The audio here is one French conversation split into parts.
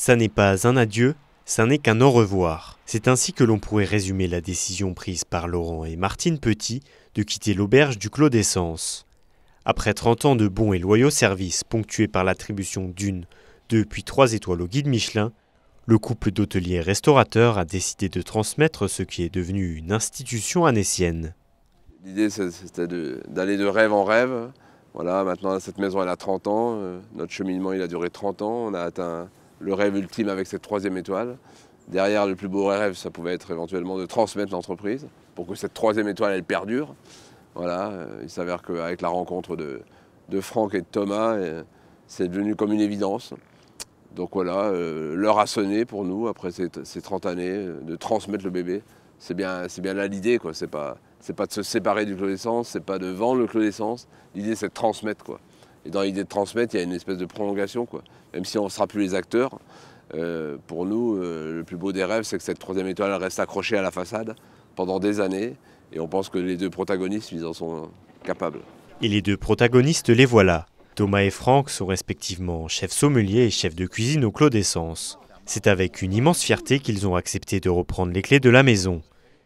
Ça n'est pas un adieu, ça n'est qu'un au revoir. C'est ainsi que l'on pourrait résumer la décision prise par Laurent et Martine Petit de quitter l'auberge du Clos d'Essence. Après 30 ans de bons et loyaux services ponctués par l'attribution d'une, deux puis trois étoiles au guide Michelin, le couple d'hôteliers restaurateurs a décidé de transmettre ce qui est devenu une institution anessienne. L'idée c'était d'aller de, de rêve en rêve. Voilà, maintenant cette maison elle a 30 ans, euh, notre cheminement il a duré 30 ans, on a atteint le rêve ultime avec cette troisième étoile. Derrière, le plus beau rêve, ça pouvait être éventuellement de transmettre l'entreprise pour que cette troisième étoile, elle perdure. Voilà, euh, il s'avère qu'avec la rencontre de, Franck et de Thomas, euh, c'est devenu comme une évidence. Donc voilà, euh, l'heure a sonné pour nous, après ces, ces 30 années, de transmettre le bébé. C'est bien, bien là l'idée, quoi. C'est pas, pas de se séparer du clos d'essence, c'est pas de vendre le clos d'essence. L'idée, c'est de transmettre, quoi. Et dans l'idée de transmettre, il y a une espèce de prolongation, quoi. Même si on ne sera plus les acteurs, euh, pour nous, euh, le plus beau des rêves, c'est que cette troisième étoile reste accrochée à la façade pendant des années. Et on pense que les deux protagonistes, ils en sont capables. Et les deux protagonistes, les voilà. Thomas et Franck sont respectivement chefs sommelier et chefs de cuisine au Clos d'Essence. C'est avec une immense fierté qu'ils ont accepté de reprendre les clés de la maison.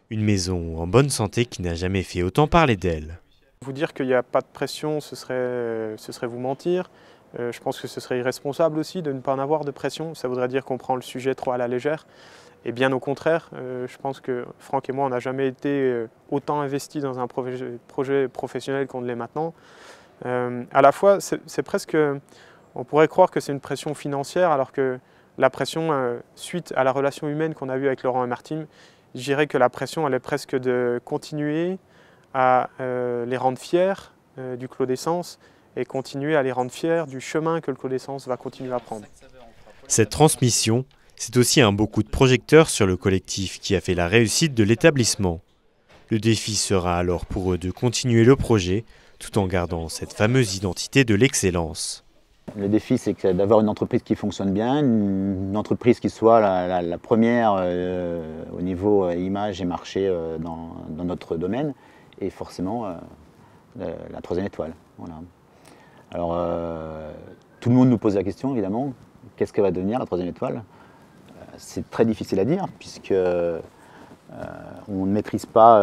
Une maison en bonne santé qui n'a jamais fait autant parler d'elle. Vous dire qu'il n'y a pas de pression, ce serait, ce serait vous mentir. Euh, je pense que ce serait irresponsable aussi de ne pas en avoir de pression. Ça voudrait dire qu'on prend le sujet trop à la légère. Et bien au contraire, euh, je pense que Franck et moi, on n'a jamais été euh, autant investis dans un projet professionnel qu'on l'est maintenant. à la fois, c'est presque, on pourrait croire que c'est une pression financière, alors que la pression suite à la relation humaine qu'on a eue avec Laurent et Martine, je dirais que la pression, elle est presque de continuer à euh, les rendre fiers euh, du Clos d'Essence et continuer à les rendre fiers du chemin que le Clos d'Essence va continuer à prendre. Cette transmission, c'est aussi un beau coup de projecteur sur le collectif qui a fait la réussite de l'établissement. Le défi sera alors pour eux de continuer le projet tout en gardant cette fameuse identité de l'excellence. Le défi, c'est d'avoir une entreprise qui fonctionne bien, une entreprise qui soit la, première euh, au niveau image et marché dans, notre domaine, et forcément euh, la troisième étoile. Alors, euh, tout le monde nous pose la question, évidemment, qu'est-ce que va devenir la troisième étoile euh, C'est très difficile à dire, puisque on ne maîtrise pas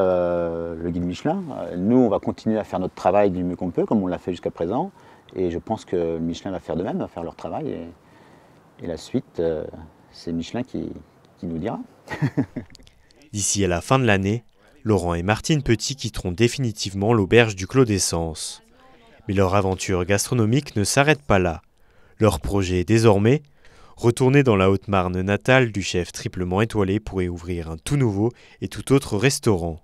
le guide Michelin. Nous, on va continuer à faire notre travail du mieux qu'on peut, comme on l'a fait jusqu'à présent, et je pense que Michelin va faire de même, va faire leur travail, et, la suite, c'est Michelin qui nous dira. D'ici à la fin de l'année, Laurent et Martine Petit quitteront définitivement l'auberge du Clos d'Essence. Mais leur aventure gastronomique ne s'arrête pas là. Leur projet est désormais retourner dans la Haute-Marne natale du chef triplement étoilé pour y ouvrir un tout nouveau et tout autre restaurant.